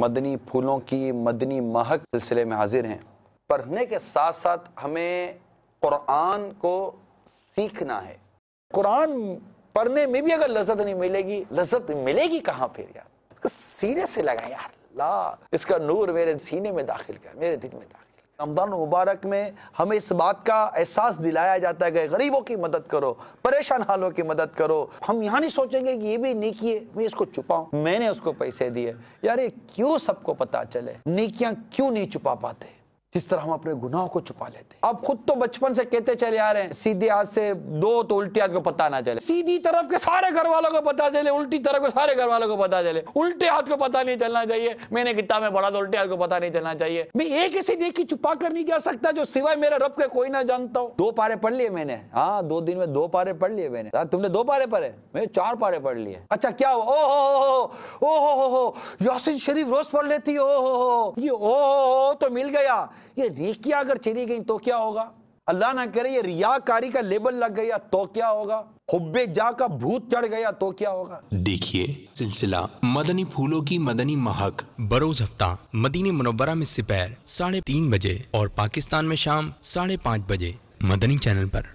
मदनी फूलों की मदनी महक सिलसिले में हाजिर हैं पढ़ने के साथ साथ हमें कुरान को सीखना है कुरान पढ़ने में भी अगर लजत नहीं मिलेगी लजत मिलेगी कहाँ फिर यार सीने से लगा यार ला इसका नूर मेरे सीने में दाखिल कर मेरे दिल में दाखिल रमज़ान मुबारक में हमें इस बात का एहसास दिलाया जाता है कि गरीबों की मदद करो परेशान हालों की मदद करो हम यहाँ नहीं सोचेंगे कि ये भी नेकी है मैं इसको छुपाऊँ मैंने उसको पैसे दिए यार ये क्यों सबको पता चले नेकियाँ क्यों नहीं छुपा पाते जिस तरह हम अपने गुनाहों को छुपा लेते हैं अब खुद तो बचपन से कहते चले आ रहे हैं सीधे हाथ से दो तो उल्टी हाथ को पता ना चले सीधी तरफ के सारे घर वालों को पता चले उल्टी तरफ के सारे घर वालों को पता चले उल्टे हाथ को पता नहीं चलना चाहिए मैंने किताब में पढ़ा तो उल्टे हाथ को पता नहीं चलना चाहिए मैं एक ऐसी देखी छुपा कर नहीं जा सकता जो सिवाय मेरे रब के कोई ना जानता हो दो पारे पढ़ लिए मैंने हाँ दो दिन में दो पारे पढ़ लिए मैंने तुमने दो पारे पढ़े मैं चार पारे पढ़ लिए अच्छा क्या हो ओहो यासिन शरीफ रोज पढ़ लेती हो ये ओ तो मिल गया ये नेकियां अगर चली गई तो क्या होगा अल्लाह ना करे ये रियाकारी का लेबल लग गया तो क्या होगा हुब्बे जा का भूत चढ़ गया तो क्या होगा देखिए सिलसिला मदनी फूलों की मदनी महक बरोज हफ्ता मदीने मनोबरा में सिपहर साढ़े तीन बजे और पाकिस्तान में शाम साढ़े पाँच बजे मदनी चैनल पर